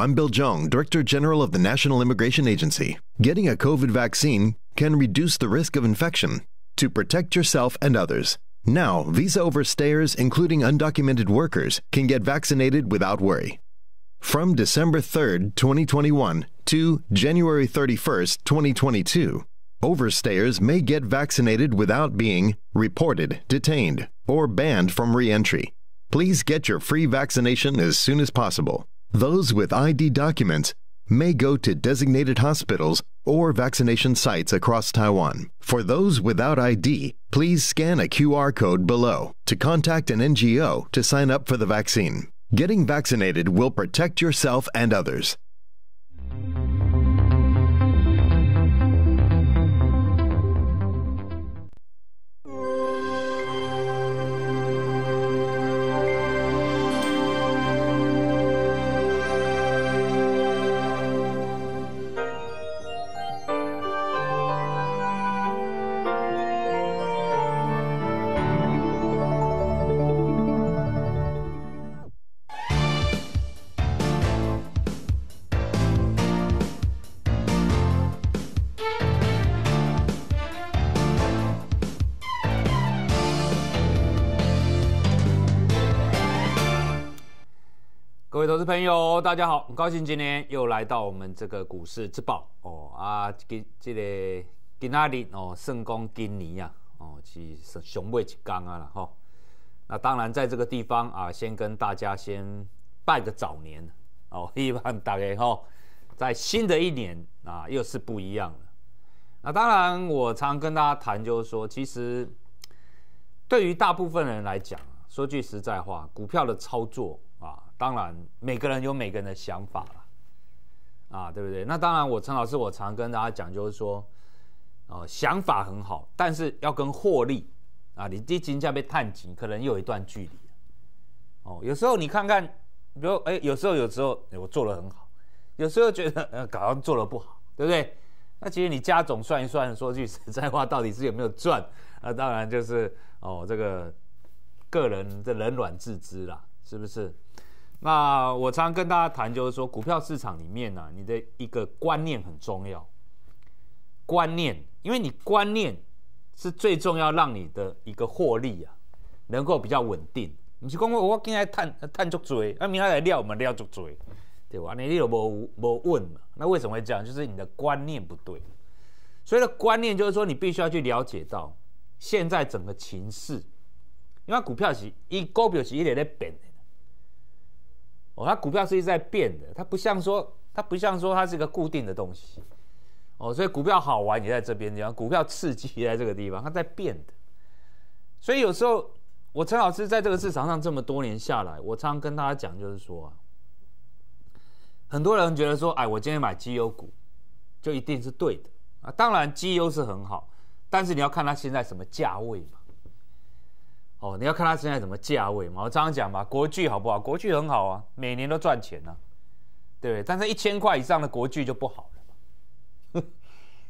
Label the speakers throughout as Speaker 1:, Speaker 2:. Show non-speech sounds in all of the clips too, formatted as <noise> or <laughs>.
Speaker 1: I'm Bill Jong, Director General of the National Immigration Agency. Getting a COVID vaccine can reduce the risk of infection to protect yourself and others. Now, visa overstayers, including undocumented workers, can get vaccinated without worry. From December 3, 2021 to January 31, 2022, overstayers may get vaccinated without being reported, detained, or banned from reentry. Please get your free vaccination as soon as possible. Those with ID documents may go to designated hospitals or vaccination sites across Taiwan. For those without ID, please scan a QR code below to contact an NGO to sign up for the vaccine. Getting vaccinated will protect yourself and others.
Speaker 2: 大家好，很高兴今天又来到我们这个股市之宝哦啊，今这个今纳里哦，圣公今尼呀哦，是雄伟一刚啊了哈。那当然，在这个地方啊，先跟大家先拜个早年哦，<laughs> 希望大家哈，在新的一年啊，又是不一样那当然，我常跟大家谈，就是说，其实对于大部分人来讲，说句实在话，股票的操作。当然，每个人有每个人的想法了，啊，对不对？那当然，我陈老师我常跟大家讲，就是说，哦，想法很好，但是要跟获利，啊，你这金价被探底，可能有一段距离。哦，有时候你看看，比如，哎，有时候有时候我做的很好，有时候觉得，呃，搞做的不好，对不对？那其实你加总算一算，说句实在话，到底是有没有赚？那当然就是，哦，这个个人的冷暖自知啦，是不是？那我常常跟大家谈，就是说股票市场里面呢，你的一个观念很重要。观念，因为你观念是最重要，让你的一个获利啊，能够比较稳定。你是讲我今天探探足追，啊，明天来料我们料足追，对吧？你有没没问？那为什么会这样？就是你的观念不对。所以的观念就是说，你必须要去了解到现在整个情势，因为股票是，一股票是一日在变。哦，它股票是一直在变的，它不像说，它不像说它是一个固定的东西，哦，所以股票好玩也在这边，这样股票刺激也在这个地方，它在变的，所以有时候我陈老师在这个市场上这么多年下来，我常常跟大家讲，就是说啊，很多人觉得说，哎，我今天买绩优股就一定是对的啊，当然绩优是很好，但是你要看它现在什么价位嘛。哦，你要看它现在什么价位嘛？我常常讲嘛，国巨好不好？国巨很好啊，每年都赚钱呐，对但是一千块以上的国巨就不好了，<laughs> 对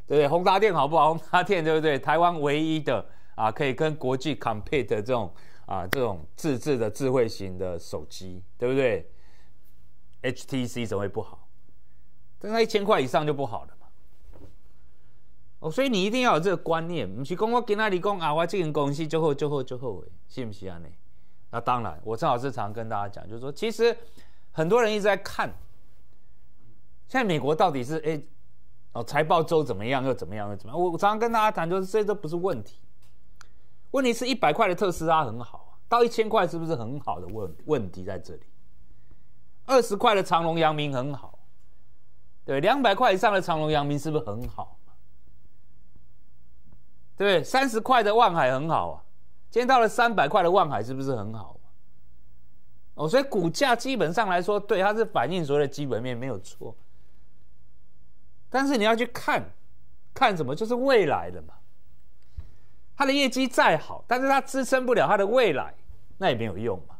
Speaker 2: 不对？宏达电好不好？宏达电对不对？台湾唯一的啊，可以跟国际 compete 的这种啊，这种自制的智慧型的手机，对不对？H T C 怎么会不好？但是一千块以上就不好了。哦，所以你一定要有这个观念。你去讲我跟那里讲啊，我这个公司就后就后就后哎，信不信啊呢？那当然，我正好是常跟大家讲，就是说，其实很多人一直在看，现在美国到底是哎哦财报周怎么样，又怎么样，又怎么样？我常常跟大家谈，就是这都不是问题，问题是一百块的特斯拉很好，到一千块是不是很好的问问题在这里？二十块的长隆阳明很好，对，两百块以上的长隆阳明是不是很好？对，三十块的望海很好啊，今天到了三百块的望海是不是很好哦，所以股价基本上来说，对它是反映所来的基本面没有错。但是你要去看，看什么就是未来的嘛。它的业绩再好，但是它支撑不了它的未来，那也没有用嘛。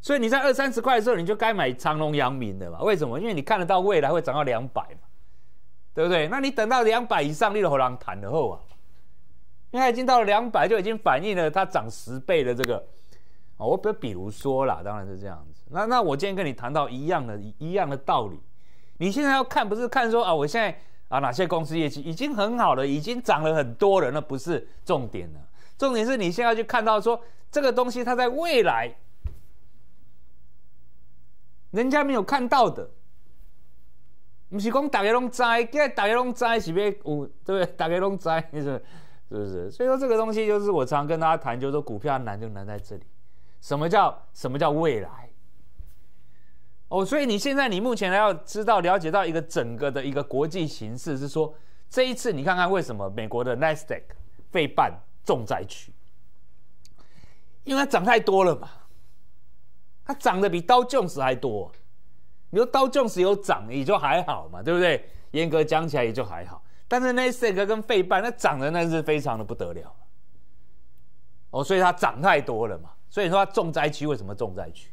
Speaker 2: 所以你在二三十块的时候，你就该买长隆、阳明的嘛？为什么？因为你看得到未来会涨到两百嘛，对不对？那你等到两百以上你的喉咙谈了后啊。因为已经到了两百，就已经反映了它涨十倍的这个哦，我比比如说啦，当然是这样子。那那我今天跟你谈到一样的一样的道理。你现在要看，不是看说啊，我现在啊哪些公司业绩已经很好了，已经涨了很多了，那不是重点了。重点是你现在去看到说这个东西，它在未来人家没有看到的，不是讲大家拢知，今大家拢知是要有这个大家拢知是。是不是？所以说这个东西就是我常跟大家谈，就是说股票难就难在这里，什么叫什么叫未来？哦，所以你现在你目前要知道了解到一个整个的一个国际形势，是说这一次你看看为什么美国的 Nasdaq 被办重灾区，因为它涨太多了嘛，它涨的比刀 Jones 还多。你说刀 Jones 有涨也就还好嘛，对不对？严格讲起来也就还好。但是那 ST 跟费半那涨的那是非常的不得了，哦，所以它涨太多了嘛，所以说重灾区为什么重灾区？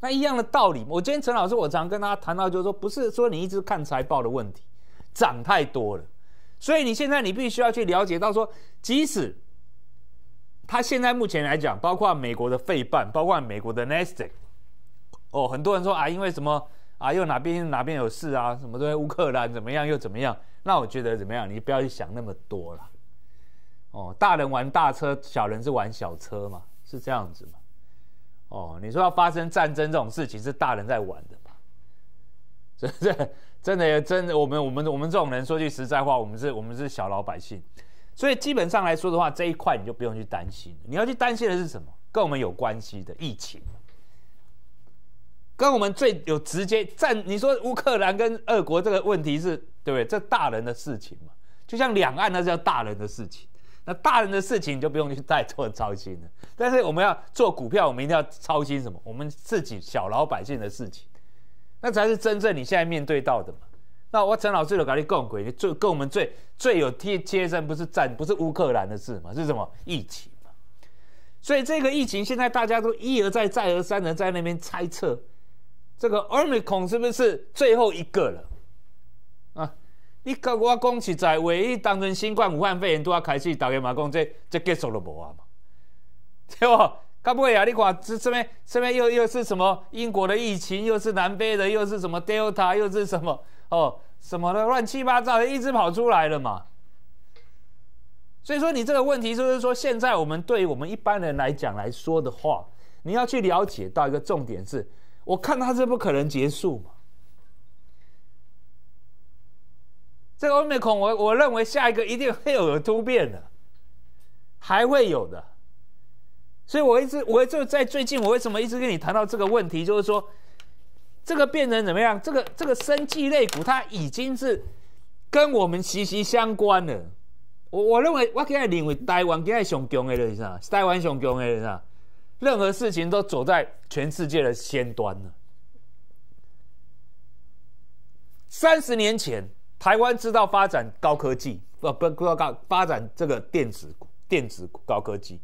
Speaker 2: 那一样的道理，我今天陈老师我常跟大家谈到，就是说不是说你一直看财报的问题，涨太多了，所以你现在你必须要去了解到说，即使它现在目前来讲，包括美国的费半，包括美国的 ST，哦，很多人说啊，因为什么啊，又哪边哪边有事啊，什么对乌克兰怎么样又怎么样。那我觉得怎么样？你不要去想那么多了。哦，大人玩大车，小人是玩小车嘛，是这样子嘛？哦，你说要发生战争这种事情，是大人在玩的嘛？是不是？真的？真的？我们我们我们这种人，说句实在话，我们是我们是小老百姓，所以基本上来说的话，这一块你就不用去担心。你要去担心的是什么？跟我们有关系的疫情，跟我们最有直接战。你说乌克兰跟俄国这个问题是？对不对？这大人的事情嘛，就像两岸那是叫大人的事情，那大人的事情就不用去再做操心了。但是我们要做股票，我们一定要操心什么？我们自己小老百姓的事情，那才是真正你现在面对到的嘛。那我陈老师有讲，你更鬼，最跟我们最最有贴贴身，不是战，不是乌克兰的事嘛，是什么？疫情嘛。所以这个疫情现在大家都一而再，再而三的在那边猜测，这个 Omicron 是不是最后一个了？你甲我讲实在话，伊当初新冠武汉肺炎拄啊开始，大家嘛讲这这结束了无啊嘛，<laughs> 对哇？到尾啊，你看这这边这边又又是什么？英国的疫情，又是南非的，又是什么 Delta，又是什么哦，什么的乱七八糟的，一直跑出来了嘛。所以说，你这个问题就是说，现在我们对于我们一般人来讲来说的话，你要去了解到一个重点是，我看它是不可能结束嘛。这个美孔，我我认为下一个一定会有突变的，还会有的。所以，我一直我就在最近，我为什么一直跟你谈到这个问题，就是说，这个变成怎么样？这个这个生计肋骨，它已经是跟我们息息相关了。我我认为，我更在认为，台湾更在上强的，你知道吗？台湾上强的，任何事情都走在全世界的先端了。三十年前。台湾知道发展高科技，不不不，高发展这个电子电子高科技。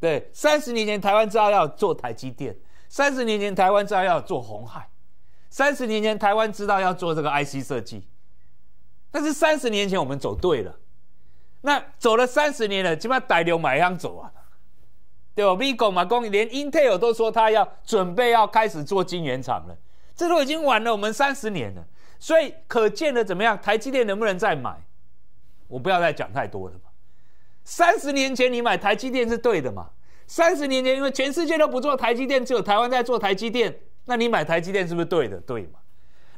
Speaker 2: 对，三十年前台湾知道要做台积电，三十年前台湾知道要做红海，三十年前台湾知道要做这个 IC 设计。但是三十年前我们走对了，那走了三十年了，起码逮流买羊走啊，对吧 v i g o 马公连 Intel 都说他要准备要开始做晶圆厂了，这都已经晚了，我们三十年了。所以可见的怎么样？台积电能不能再买？我不要再讲太多了嘛。三十年前你买台积电是对的嘛？三十年前因为全世界都不做台积电，只有台湾在做台积电，那你买台积电是不是对的？对嘛？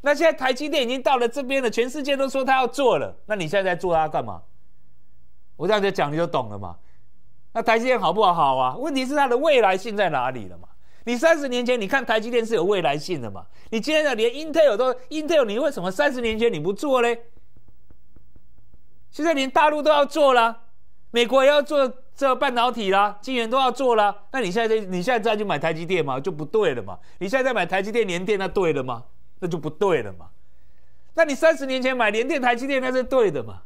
Speaker 2: 那现在台积电已经到了这边了，全世界都说他要做了，那你现在在做它干嘛？我这样就讲你就懂了嘛。那台积电好不好？好啊。问题是它的未来性在哪里了嘛？你三十年前你看台积电是有未来性的嘛？你今天连 Intel 都 Intel，你为什么三十年前你不做嘞？现在连大陆都要做了，美国要做这半导体啦，晶圆都要做了。那你现在你现在再去买台积电嘛，就不对了嘛？你现在再买台积电联电，那对了吗？那就不对了嘛？那你三十年前买联电台积电，那是对的嘛？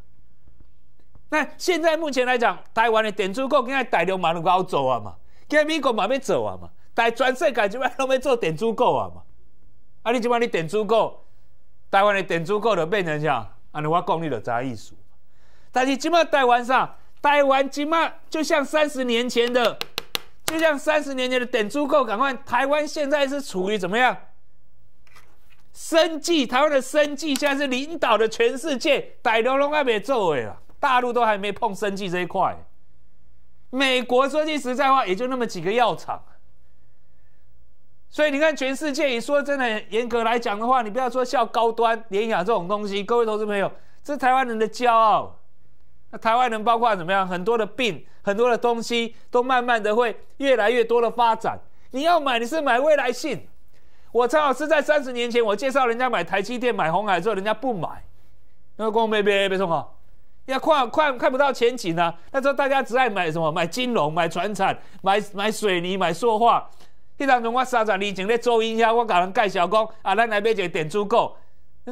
Speaker 2: 那现在目前来讲，台湾的电子股现在大量马路高走啊嘛，跟美国马路走啊嘛。在全世界，今麦拢在做电猪狗啊嘛！啊，你今麦你电猪狗，台湾的电猪狗就变成啥？安尼我讲你就啥意思？但是今麦台湾上，台湾今麦就像三十年前的，就像三十年前的电猪狗。赶快，台湾现在是处于怎么样？生计，台湾的生计现在是领导的全世界。大陆拢还没做诶了，大陆都还没碰生计这一块。美国说句实在话，也就那么几个药厂。所以你看，全世界，你说真的，严格来讲的话，你不要说笑高端、联想这种东西，各位投资朋友，这是台湾人的骄傲。那台湾人包括怎么样，很多的病、很多的东西，都慢慢的会越来越多的发展。你要买，你是买未来性。我陈老师在三十年前，我介绍人家买台积电、买红海之后，人家不买，那为光被被别冲啊，要看看看不到前景啊。那时候大家只爱买什么？买金融、买船产、买买水泥、买塑化。迄当中，我三十年前咧做营销，我甲人介绍讲，啊，咱来买一个电子股。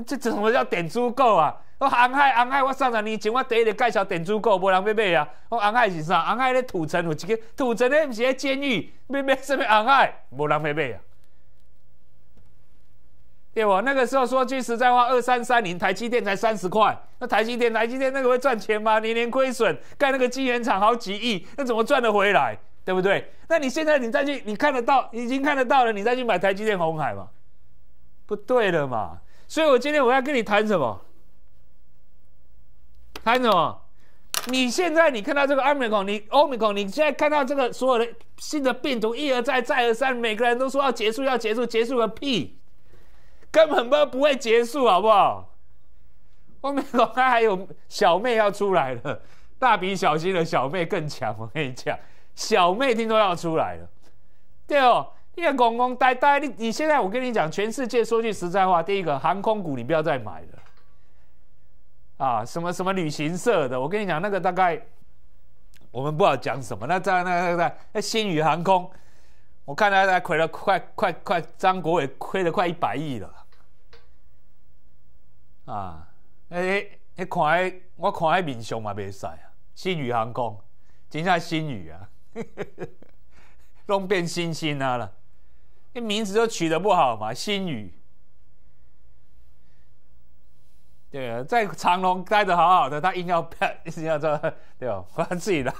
Speaker 2: 这怎么叫电子股啊？我红海，红海，我三十年前我第一个介绍电子股，无人要买啊。我红海是啥？红海咧土城有一个土城咧，毋是咧监狱，要买什么红海？无人要买啊。对不？那个时候说句实在话，二三三零台积电才三十块，那台积电，台积电那个会赚钱吗？年年亏损，盖那个晶圆厂好几亿，那怎么赚得回来？对不对？那你现在你再去，你看得到，已经看得到了，你再去买台积电红海嘛，不对了嘛。所以我今天我要跟你谈什么？谈什么？你现在你看到这个奥美康，你欧美康，你现在看到这个所有的新的病毒一而再再而三，每个人都说要结束要结束，结束个屁，根本不不会结束好不好？欧美康他还有小妹要出来了，大比小新的小妹更强，我跟你讲。小妹听说要出来了，对哦，你看公公呆呆，你你现在我跟你讲，全世界说句实在话，第一个航空股你不要再买了啊！什么什么旅行社的，我跟你讲，那个大概我们不知道讲什么。那在那那那新宇航空，我看他他亏了快快快，张国伟亏了快一百亿了啊！哎那那看我看那面上嘛袂使啊，新宇航空，真在新宇啊。<laughs> 弄变星星啊了，那名字都取得不好嘛。新宇，对，在长隆待的好好的，他硬要拍，硬要这，<laughs> 对吧？我要自己来，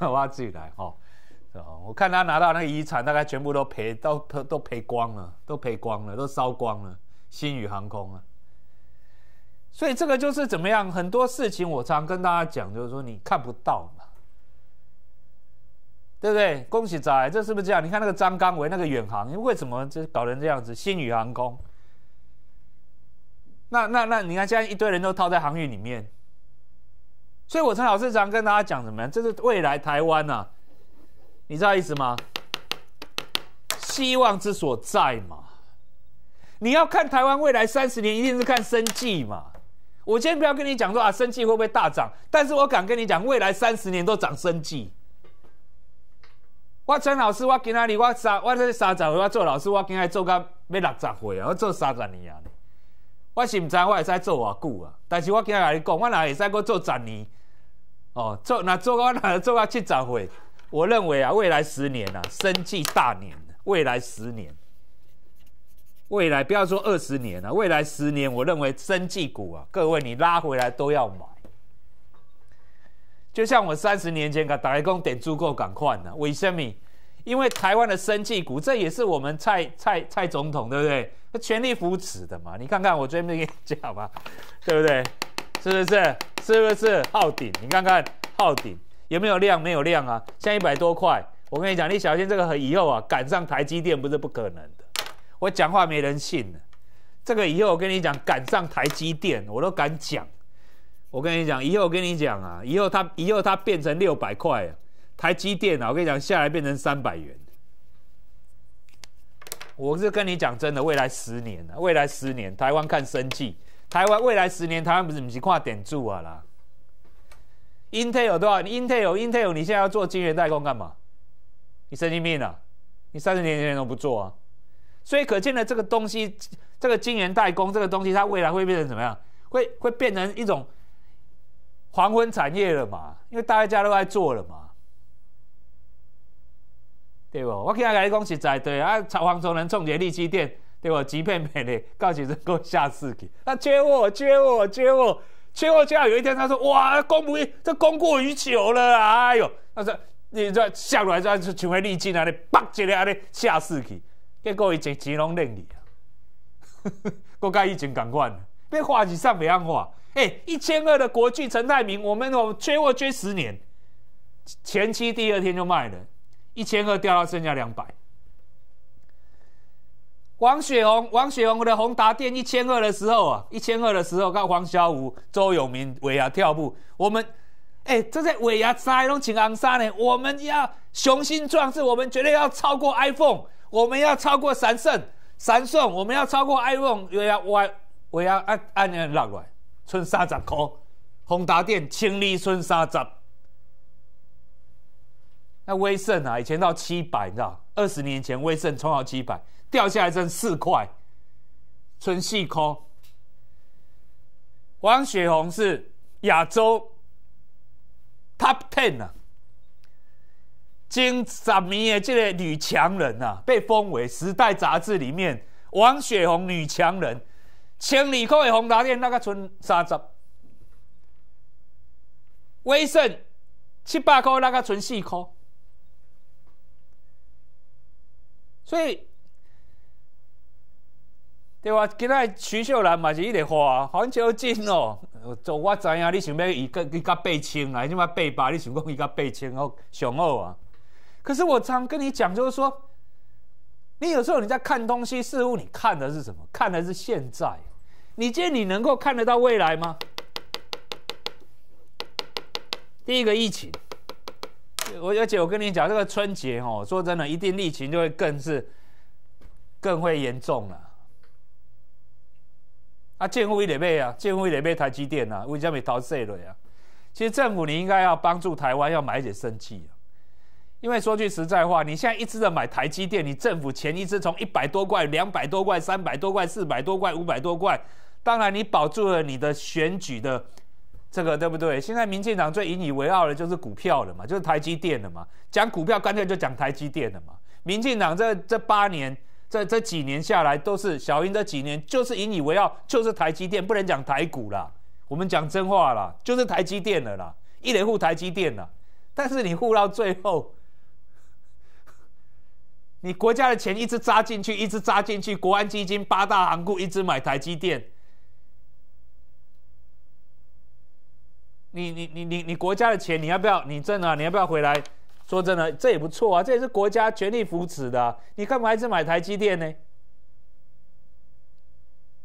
Speaker 2: 我 <laughs> 要自己来，哈，我看他拿到那个遗产，大概全部都赔，都都赔光了，都赔光了，都烧光了。新宇航空啊，所以这个就是怎么样？很多事情我常跟大家讲，就是说你看不到嘛。对不对？恭喜仔，这是不是这样？你看那个张刚为那个远航，为什么这搞成这样子？新宇航空，那、那、那，你看现在一堆人都套在航运里面。所以我陈老师常跟大家讲什么？这是未来台湾呐，你知道意思吗？希望之所在嘛。你要看台湾未来三十年，一定是看生计嘛。我今天不要跟你讲说啊，生计会不会大涨？但是我敢跟你讲，未来三十年都涨生计。我陈老师，我今啊里我三我这三十岁，我做老师，我今啊做到要六十岁啊，我做三十年啊。我心知我会使做偌久啊，但是我今啊你讲，我哪会使搁做十年哦？做那做我哪做啊七十岁，我认为啊，未来十年啊，生计大年。未来十年，未来不要说二十年了，未来十年，我认为生计股啊，各位你拉回来都要买。就像我三十年前敢打工点足够赶快呢？为什么？因为台湾的生气股，这也是我们蔡蔡蔡总统对不对？全力扶持的嘛。你看看我这边跟你讲嘛，对不对？是不是？是不是？昊鼎，你看看昊鼎有没有量？没有量啊，现在一百多块。我跟你讲，你小心这个以后啊，赶上台积电不是不可能的。我讲话没人信呢。这个以后我跟你讲赶上台积电，我都敢讲。我跟你讲，以后我跟你讲啊，以后它以后它变成六百块，台积电啊，我跟你讲下来变成三百元。我是跟你讲真的，未来十年啊，未来十年台湾看生计，台湾未来十年台湾不是不是跨点住啊啦？Intel 多少 i n t e l Intel 你现在要做晶圆代工干嘛？你神经病啊！你三十年前都不做啊？所以可见的这个东西，这个晶圆代工这个东西，它未来会变成怎么样？会会变成一种。黄昏产业了嘛，因为大家都在做了嘛，对不？我今日你讲实在对啊，曹黄忠能冲进利基店，对不？急骗骗咧，告起真够吓死去。他缺货，缺货，缺货，缺货，缺到有一天他说：“哇，供不一，这供过于求了哎呦，他说：“你这下来就成为利基那里，扒起来啊，你吓死去。”结果伊集钱拢认你啊，呵呵，国甲疫情同款，别画是上别安话。哎，一千二的国巨陈泰明，我们有追我追十年，前期第二天就卖了，一千二掉到剩下两百。王雪红，王雪红，我的宏达电一千二的时候啊，一千二的时候，看黄小武、周永明尾牙跳步，我们，哎，这在尾牙塞还请昂杀呢？我们要雄心壮志，我们绝对要超过 iPhone，我们要超过三圣、三胜，我们要超过 iPhone，又要歪，又牙按按按落来，春三十高，宏达电、清理春三十。那威盛啊，以前到七百，你知道？二十年前威盛冲到七百，掉下来剩四块。春四高。王雪红是亚洲 top ten 啊，金十年的这个女强人呐，被封为《时代》杂志里面王雪红女强人。千五块的红塔店，那个存三十；威盛七百块，那个存四块。所以，对吧？今仔徐秀兰嘛是一粒花，环球金哦。做我知影你想要一个一个八千啊？你嘛八百，你想讲一个八千哦？上好啊？可是我常跟你讲，就是说，你有时候你在看东西、事物，你看的是什么？看的是现在。你见你能够看得到未来吗？第一个疫情，我而且我跟你讲，这个春节哦，说真的，一定疫情就会更是，更会严重了。啊，建物一点被啊，建物一点被台积电啊，为嘉美逃税了呀。其实政府你应该要帮助台湾，要买一点生计啊。因为说句实在话，你现在一直在买台积电，你政府前一次从一百多块、两百多块、三百多块、四百多块、五百多块。当然，你保住了你的选举的这个，对不对？现在民进党最引以为傲的就是股票了嘛，就是台积电了嘛。讲股票干脆就讲台积电的嘛。民进党这这八年，这这几年下来都是小英这几年就是引以为傲，就是台积电，不能讲台股啦。我们讲真话啦，就是台积电的啦，一人护台积电啦。但是你护到最后，你国家的钱一直扎进去，一直扎进去，国安基金、八大行库一直买台积电。你你你你你国家的钱你要不要？你挣啊、你要不要回来？说真的，这也不错啊，这也是国家全力扶持的。你干嘛还是买台积电呢？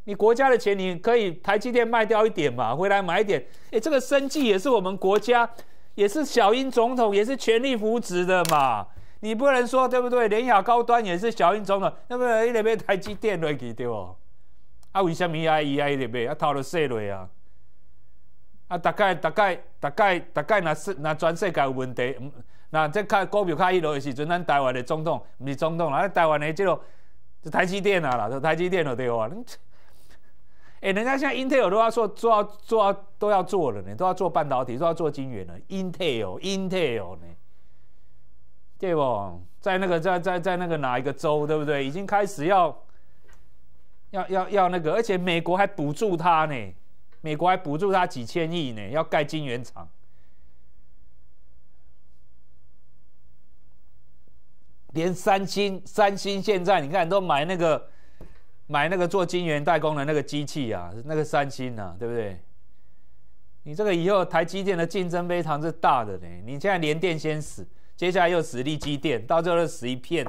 Speaker 2: 你国家的钱你可以台积电卖掉一点嘛，回来买点。哎，这个生计也是我们国家，也是小英总统，也是全力扶持的嘛。你不能说对不对？联雅高端也是小英总统，要不然一连被台积电累去对不？啊，为什么一呀，一挨被啊，头了税了啊？啊，大概大概大概大概，那那全世界有问题，那即卡股票卡一落的时阵，咱台湾的总统不是总统啦，台湾的这种台积电啊啦，台积电有对哇？哎，人家现在 Intel 都要做做要做要都要做了，呢，都要做半导体，都要做晶圆了，intel intel 呢？对不？在那个在在在那个哪一个州，对不对？已经开始要要要要那个，而且美国还补助他呢。美国还补助他几千亿呢，要盖晶圆厂。连三星，三星现在你看都买那个买那个做晶圆代工的那个机器啊，那个三星啊，对不对？你这个以后台积电的竞争非常之大的呢。你现在连电先死，接下来又死力基电，到最后死一片。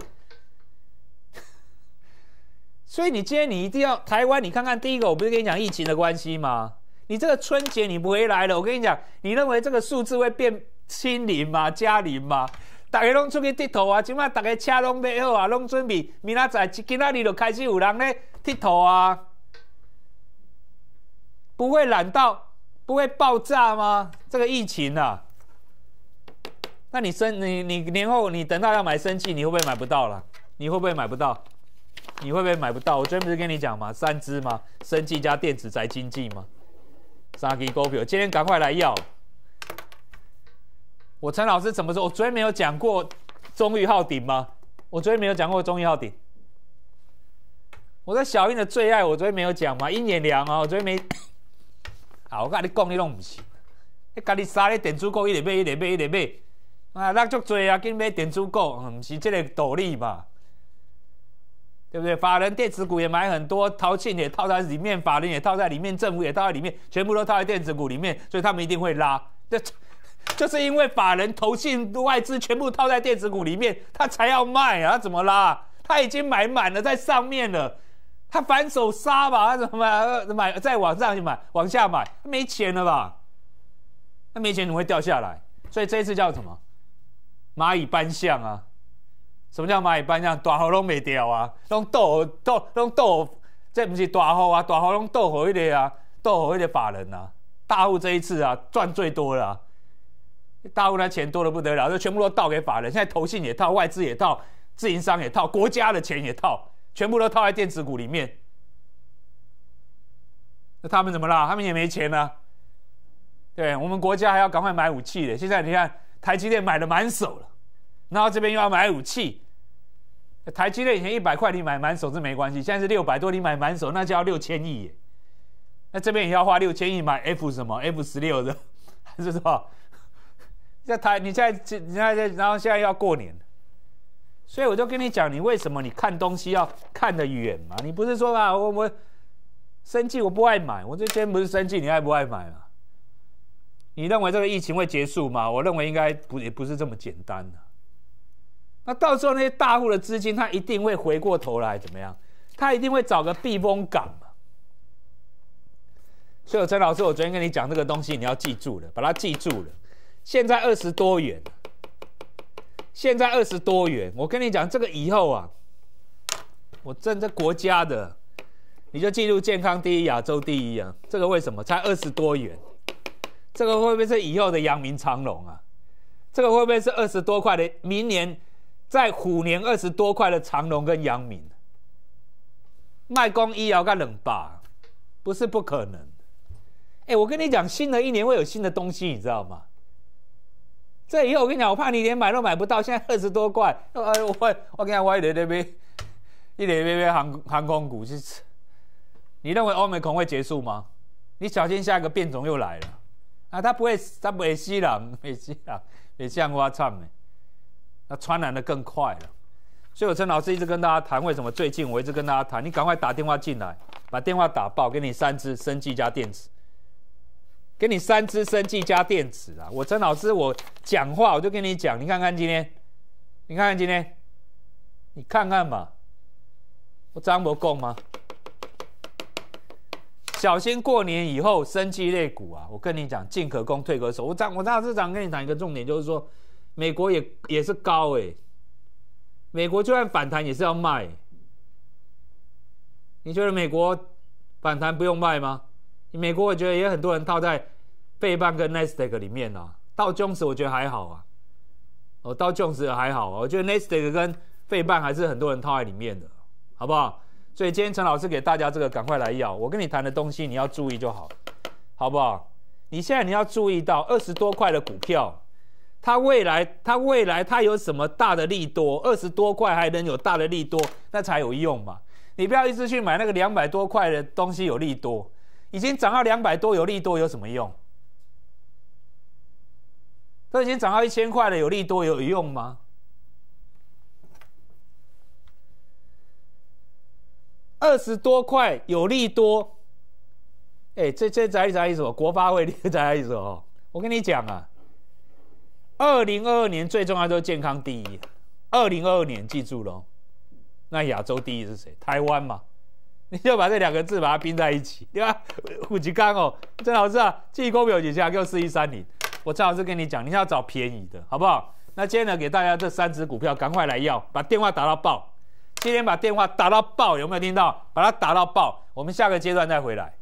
Speaker 2: <laughs> 所以你今天你一定要台湾，你看看第一个，我不是跟你讲疫情的关系吗？你这个春节你不回来了，我跟你讲，你认为这个数字会变清零吗？加零吗？大家拢出去佚头啊，起码大家车拢备好啊，拢准备，明仔载今啊日就开始有人咧佚头啊，不会懒到不会爆炸吗？这个疫情啊，那你生你你年后你等到要买生气，你会不会买不到了？你会不会买不到？你会不会买不到？我昨天不是跟你讲吗？三支嘛，生计加电子宅经济嘛。三支股票，今天赶快来要！我陈老师怎么说？我昨天没有讲过中裕号顶吗？我昨天没有讲过中裕号顶。我在小英的最爱，我昨天没有讲吗？鹰眼梁啊，我昨天没。好，我跟你讲你拢唔是，你跟你杀你电子股，一直买，一直买，一直买啊，那足多啊，紧买电子股，唔是这个道理吧？对不对？法人电子股也买很多，淘信也套在里面，法人也套在里面，政府也套在里面，全部都套在电子股里面，所以他们一定会拉。这就是因为法人、投信、外资全部套在电子股里面，他才要卖啊？他怎么拉？他已经买满了在上面了，他反手杀吧？他怎么买？买再往上去买，往下买，没钱了吧？他没钱怎么会掉下来？所以这次叫什么？蚂蚁搬象啊！什么叫蚂蚁搬家？大号拢未掉啊，拢斗斗拢斗，这不是大号啊，大号拢斗货一个啊，斗货一个法人啊，大户这一次啊赚最多了。大户呢钱多的不得了，就全部都倒给法人，现在投信也套，外资也套，自营商也套，国家的钱也套，全部都套在电子股里面。那他们怎么啦？他们也没钱呢。对我们国家还要赶快买武器的，现在你看台积电买的满手了，然后这边又要买武器。台积电以前一百块你买满手是没关系，现在是六百多你买满手，那就要六千亿耶。那这边也要花六千亿买 F 什么 F 十六的，<laughs> 是吧？在台，你现在你现在然后现在要过年，所以我就跟你讲，你为什么你看东西要看得远嘛？你不是说嘛，我我生气我不爱买，我这天不是生气你爱不爱买嘛？你认为这个疫情会结束吗？我认为应该不也不是这么简单。那到时候那些大户的资金，他一定会回过头来怎么样？他一定会找个避风港嘛。所以，陈老师，我昨天跟你讲这个东西，你要记住了，把它记住了。现在二十多元，现在二十多元，我跟你讲，这个以后啊，我站在国家的，你就记住健康第一，亚洲第一啊。这个为什么？才二十多元，这个会不会是以后的阳明长隆啊？这个会不会是二十多块的明年？在虎年二十多块的长隆跟扬名，卖光医药跟冷吧？不是不可能哎，我跟你讲，新的一年会有新的东西，你知道吗？这以后我跟你讲，我怕你连买都买不到。现在二十多块，呃，我我跟在歪的那边，一点点边航航空股，是，你认为欧美恐会结束吗？你小心下一个变种又来了。啊，他不会，他不会死人，不会死人，不会像我惨的。那传染的更快了，所以我陈老师一直跟大家谈为什么最近我一直跟大家谈，你赶快打电话进来，把电话打爆，给你三支生技加电子，给你三支生技加电子啊！我陈老师我讲话我就跟你讲，你看看今天，你看看今天，你看看吧，我张伯够吗？小心过年以后生绩类股啊！我跟你讲进可攻退可守，我张我张老师想跟你讲一个重点就是说。美国也也是高哎，美国就算反弹也是要卖。你觉得美国反弹不用卖吗？美国我觉得也很多人套在费半跟 n a s t a q 里面呐，到 Jones 我觉得还好啊，哦，到 Jones 还好，我觉得 n a s t a q 跟费半还是很多人套在里面的好不好？所以今天陈老师给大家这个赶快来要，我跟你谈的东西你要注意就好，好不好？你现在你要注意到二十多块的股票。它未来，它未来，它有什么大的利多？二十多块还能有大的利多，那才有用嘛！你不要一直去买那个两百多块的东西有利多，已经涨到两百多有利多有什么用？都已经涨到一千块了，有利多有用吗？二十多块有利多，哎，这这在意思？咋意思？国发会在咋意思？哦，我跟你讲啊。二零二二年最重要就是健康第一。二零二二年记住喽，那亚洲第一是谁？台湾嘛，<laughs> 你就把这两个字把它拼在一起，对吧？富吉康哦，郑老师啊，绩优表几下我四一三零。我郑老师跟你讲，你要找便宜的好不好？那今天呢，给大家这三只股票，赶快来要，把电话打到爆。今天把电话打到爆，有没有听到？把它打到爆。我们下个阶段再回来。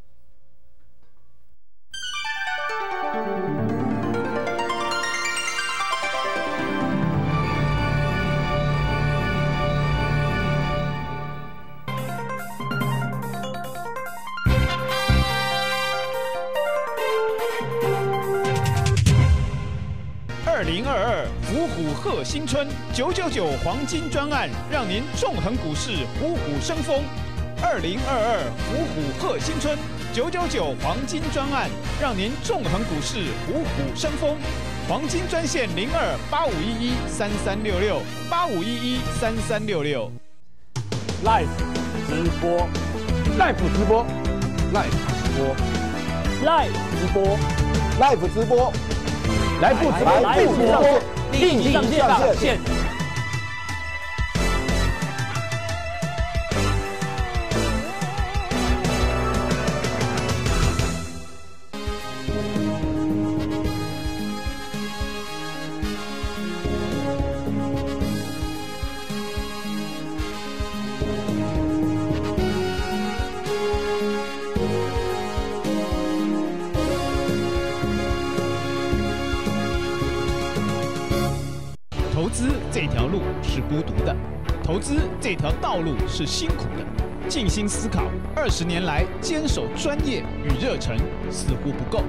Speaker 1: 二零二二五虎贺新春，九九九黄金专案让您纵横股市虎虎生风。二零二二五虎贺新春，九九九黄金专案让您纵横股市虎虎生风。黄金专线零二八五一一三三六六八五一一三三六六。Live 直播，Live 直播，Live 直播，Live 直播，Live 直播。来不及，来不及，立即上线。孤独的，投资这条道路是辛苦的，静心思考二十年来坚守专业与热忱似乎不够，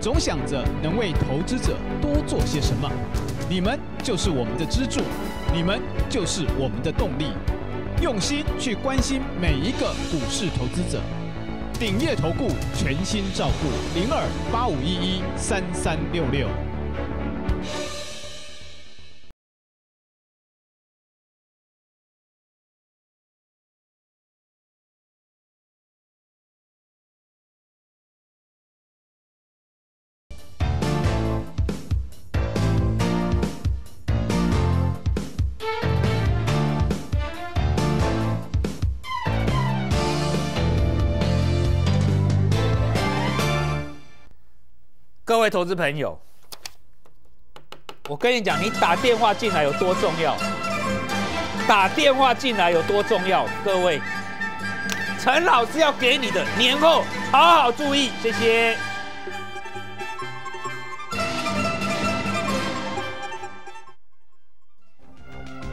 Speaker 1: 总想着能为投资者多做些什么。你们就是我们的支柱，你们就是我们的动力，用心去关心每一个股市投资者。顶业投顾，全心照顾，零二八五一一三三六六。
Speaker 2: 各位投资朋友，我跟你讲，你打电话进来有多重要？打电话进来有多重要？各位，陈老师要给你的，年后好好注意，谢谢。